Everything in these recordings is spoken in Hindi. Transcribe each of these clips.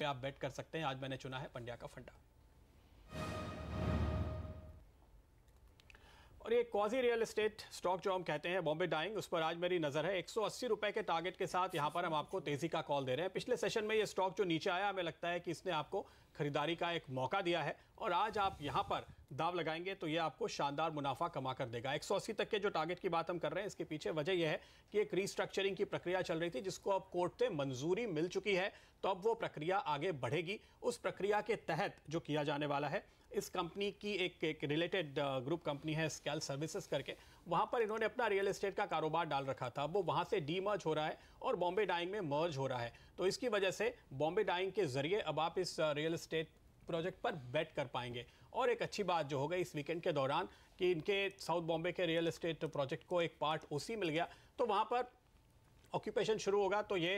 पे आप बेट कर सकते हैं आज मैंने चुना है पंड्या का फंडा और ये क्वाजी रियल एस्टेट स्टॉक जो हम कहते हैं बॉम्बे डाइंग उस पर आज मेरी नज़र है एक रुपए के टारगेट के साथ यहां पर हम आपको तेज़ी का कॉल दे रहे हैं पिछले सेशन में ये स्टॉक जो नीचे आया हमें लगता है कि इसने आपको खरीदारी का एक मौका दिया है और आज आप यहां पर दाव लगाएंगे तो ये आपको शानदार मुनाफा कमा कर देगा एक तक के जो टारगेट की बात हम कर रहे हैं इसके पीछे वजह यह है कि एक रीस्ट्रक्चरिंग की प्रक्रिया चल रही थी जिसको अब कोर्ट से मंजूरी मिल चुकी है तो अब वो प्रक्रिया आगे बढ़ेगी उस प्रक्रिया के तहत जो किया जाने वाला है इस कंपनी की एक एक रिलेटेड ग्रुप कंपनी है स्कैल सर्विसेज करके वहाँ पर इन्होंने अपना रियल एस्टेट का कारोबार डाल रखा था वो वहाँ से डी मर्ज हो रहा है और बॉम्बे डाइंग में मर्ज हो रहा है तो इसकी वजह से बॉम्बे डाइंग के जरिए अब आप इस रियल uh, एस्टेट प्रोजेक्ट पर बेट कर पाएंगे और एक अच्छी बात जो हो गई इस वीकेंड के दौरान कि इनके साउथ बॉम्बे के रियल इस्टेट प्रोजेक्ट को एक पार्ट उसी मिल गया तो वहाँ पर ऑक्यूपेशन शुरू होगा तो ये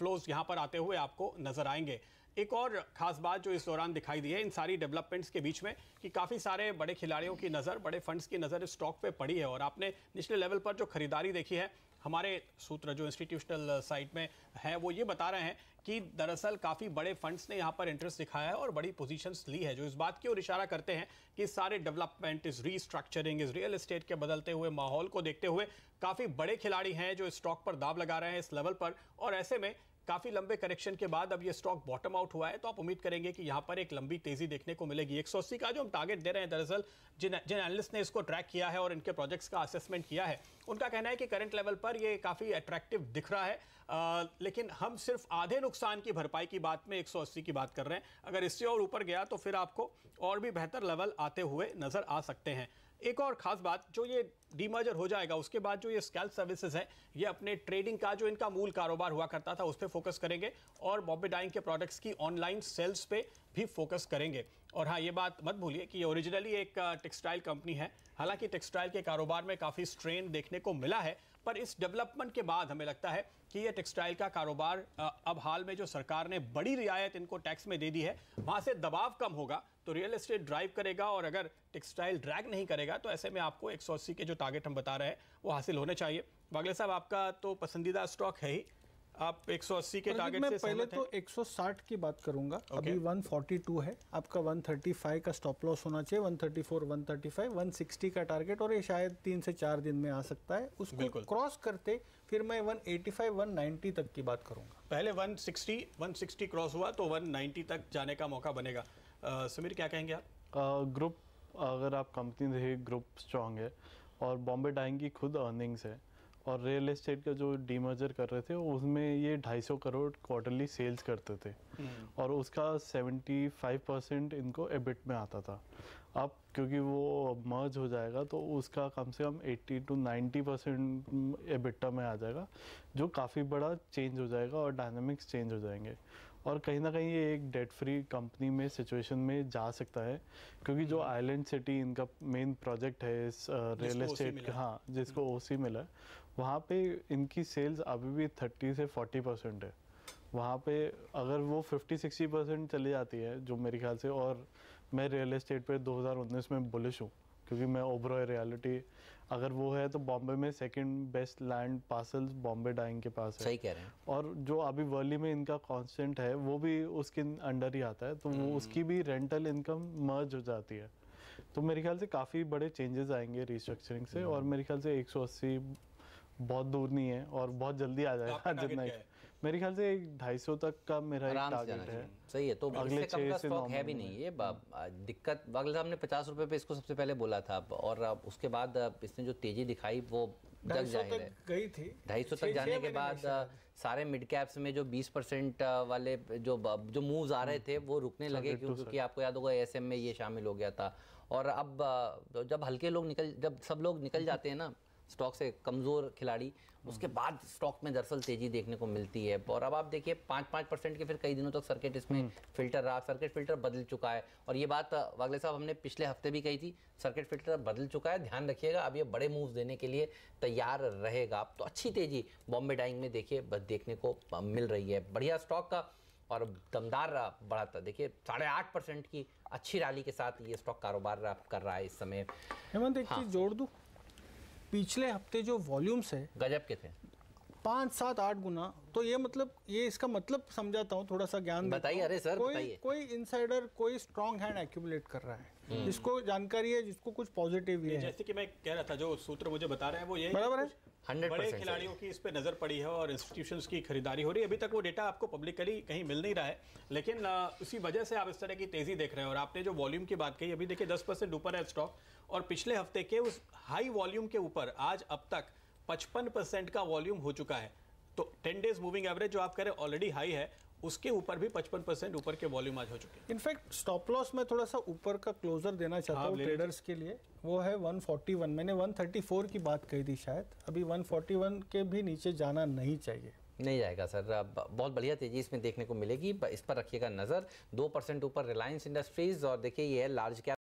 फ्लोज यहाँ पर आते हुए आपको नजर आएंगे एक और खास बात जो इस दौरान दिखाई दी है इन सारी डेवलपमेंट्स के बीच में कि काफ़ी सारे बड़े खिलाड़ियों की नज़र बड़े फंड्स की नज़र स्टॉक पे पड़ी है और आपने निचले लेवल पर जो खरीदारी देखी है हमारे सूत्र जो इंस्टीट्यूशनल साइट में है वो ये बता रहे हैं कि दरअसल काफ़ी बड़े फंड्स ने यहाँ पर इंटरेस्ट दिखाया है और बड़ी पोजीशंस ली है जो इस बात की ओर इशारा करते हैं कि सारे डेवलपमेंट इस रीस्ट्रक्चरिंग इस रियल एस्टेट के बदलते हुए माहौल को देखते हुए काफ़ी बड़े खिलाड़ी हैं जो स्टॉक पर दाव लगा रहे हैं इस लेवल पर और ऐसे में काफ़ी लंबे करेक्शन के बाद अब ये स्टॉक बॉटम आउट हुआ है तो आप उम्मीद करेंगे कि यहाँ पर एक लंबी तेजी देखने को मिलेगी एक का जो हम टारगेट दे रहे हैं दरअसल जिन जिन एनलिस्ट ने इसको ट्रैक किया है और इनके प्रोजेक्ट्स का असेसमेंट किया है उनका कहना है कि करंट लेवल पर ये काफ़ी अट्रैक्टिव दिख रहा है आ, लेकिन हम सिर्फ आधे नुकसान की भरपाई की बात में 180 की बात कर रहे हैं अगर इससे और ऊपर गया तो फिर आपको और भी बेहतर लेवल आते हुए नज़र आ सकते हैं एक और ख़ास बात जो ये डीमर्जर हो जाएगा उसके बाद जो ये स्कैल्प सर्विसेज है ये अपने ट्रेडिंग का जो इनका मूल कारोबार हुआ करता था उस पर फोकस करेंगे और डाइंग के प्रोडक्ट्स की ऑनलाइन सेल्स पे भी फोकस करेंगे और हाँ ये बात मत भूलिए कि ये ओरिजिनली एक टेक्सटाइल कंपनी है हालांकि टेक्सटाइल के कारोबार में काफ़ी स्ट्रेन देखने को मिला है पर इस डेवलपमेंट के बाद हमें लगता है कि ये टेक्सटाइल का कारोबार अब हाल में जो सरकार ने बड़ी रियायत इनको टैक्स में दे दी है वहाँ से दबाव कम होगा तो रियल एस्टेट ड्राइव करेगा और अगर टेक्सटाइल ड्रैग नहीं करेगा तो ऐसे में आपको एक के जो टारगेट हम बता रहे हैं वो हासिल होने चाहिए वागले साहब आपका तो पसंदीदा स्टॉक है ही आप 180 के टारगेट से मैं पहले तो 160 की बात करूंगा okay. अभी 142 है आपका 135 का स्टॉप लॉस होना चाहिए 134 135 160 का टारगेट और ये शायद तीन से चार दिन में आ सकता है उसको क्रॉस करते फिर मैं 185 190 तक की बात करूंगा पहले 160 160 क्रॉस हुआ तो 190 तक जाने का मौका बनेगा आ, समीर क्या कहेंगे आप ग्रुप अगर आप कंपनी रहे ग्रुप स्ट्रांग है और बॉम्बे डाइंग की खुद अर्निंग्स है और रियल एस्टेट का जो डीमर्जर कर रहे थे उसमें ये 250 करोड़ क्वार्टरली सेल्स करते थे हम्म। और उसका 75 परसेंट इनको एबिट में आता था अब क्योंकि वो मर्ज हो जाएगा तो उसका कम से कम 80 टू 90 परसेंट एबिटा में आ जाएगा जो काफ़ी बड़ा चेंज हो जाएगा और डायनामिक्स चेंज हो जाएंगे और कहीं ना कहीं ये एक डेट फ्री कंपनी में सिचुएशन में जा सकता है क्योंकि जो आइलैंड हम्म। सिटी इनका मेन प्रोजेक्ट है इस रियल इस्टेट हाँ जिसको ओ हम्म। मिला वहाँ पे इनकी सेल्स अभी भी थर्टी से फोर्टी परसेंट है वहाँ पे अगर वो फिफ्टी सिक्सटी परसेंट चली जाती है जो मेरे ख्याल से और मैं रियल इस्टेट पे 2019 में बुलिश हूँ क्योंकि मैं ओबरॉय रियलिटी अगर वो है तो बॉम्बे में second best land parcel Bombay Dyeing के पास है सही कह रहे हैं और जो अभी वर्ली में इनका कांस्टेंट है वो भी उसके अंडर ही आता है तो वो हम्म। उसकी भी रेंटल इनकम मर्ज हो जाती है तो मेरे ख्याल से काफ़ी बड़े चेंजेस आएंगे रिस्ट्रक्चरिंग से हम्म। और मेरे ख्याल से एक बहुत दूर नहीं है और बहुत जल्दी आ जाएगा जितना मेरे ख्याल से ढाई सौ तक का मेरा एक टारगेट है सही है तो अगले कम का स्टॉक है भी नहीं ये दिक्कत वागल साहब ने पचास रुपये पे इसको सबसे पहले बोला था और उसके बाद इसने जो तेजी दिखाई वो जग जाहिर है गई थी ढाई सौ तक जाने के बाद सारे मिड कैप्स में जो 20 परसेंट वाले जो जो मूव्स आ रहे हम्म। थे वो रुकने लगे क्योंकि आपको याद होगा एस में ये शामिल हो गया था और अब जब हल्के लोग निकल जब सब लोग निकल जाते हैं ना स्टॉक से कमज़ोर खिलाड़ी हम्म। उसके बाद स्टॉक में दरअसल तेज़ी देखने को मिलती है और अब आप देखिए पाँच पाँच परसेंट के फिर कई दिनों तक तो सर्किट इसमें हम्म। फिल्टर रहा सर्किट फिल्टर बदल चुका है और ये बात वागले साहब हमने पिछले हफ्ते भी कही थी सर्किट फिल्टर बदल चुका है ध्यान रखिएगा अब ये बड़े मूव देने के लिए तैयार रहेगा आप तो अच्छी तेज़ी बॉम्बे डाइंग में देखिए देखने को मिल रही है बढ़िया स्टॉक का और दमदार बढ़ा था देखिए साढ़े आठ परसेंट की अच्छी रैली के साथ ये स्टॉक कारोबार कर रहा है इस समय हेमंत एक हाँ। चीज जोड़ दूँ पिछले हफ्ते जो वॉल्यूम्स है गजब के थे पांच सात आठ गुना तो ये मतलब ये इसका मतलब समझाता हूँ थोड़ा सा ज्ञान बताइए अरे सर कोई बताइए। कोई इनसाइडर कोई स्ट्रॉन्ग हैंड एक्यूमुलेट कर रहा है हम्म। जिसको जानकारी है जिसको कुछ पॉजिटिव भी है जैसे कि मैं कह रहा था जो सूत्र मुझे बता रहे हैं वो ये बराबर है बड़े खिलाड़ियों की इस पे नज़र पड़ी है और इंस्टीट्यूशन की खरीदारी हो रही है अभी तक वो डेटा आपको पब्लिकली कहीं मिल नहीं रहा है लेकिन उसी वजह से आप इस तरह की तेज़ी देख रहे हैं और आपने जो वॉल्यूम की बात कही अभी देखिए दस परसेंट ऊपर है स्टॉक और पिछले हफ्ते के उस हाई वॉल्यूम के ऊपर आज अब तक पचपन का वॉल्यूम हो चुका है तो टेन डेज मूविंग एवरेज जो आप कह रहे हैं ऑलरेडी हाई है उसके ऊपर भी 55 परसेंट ऊपर के वॉल्यूम आज हो चुके हैं इनफैक्ट स्टॉप लॉस में थोड़ा सा ऊपर का क्लोजर देना चाहता हाँ, हूँ ट्रेडर्स के लिए वो है 141 मैंने 134 की बात कही थी शायद अभी 141 के भी नीचे जाना नहीं चाहिए नहीं जाएगा सर बहुत बढ़िया तेजी इसमें देखने को मिलेगी इस पर रखिएगा नज़र दो परसेंट ऊपर रिलायंस इंडस्ट्रीज़ और देखिए ये है लार्ज कैप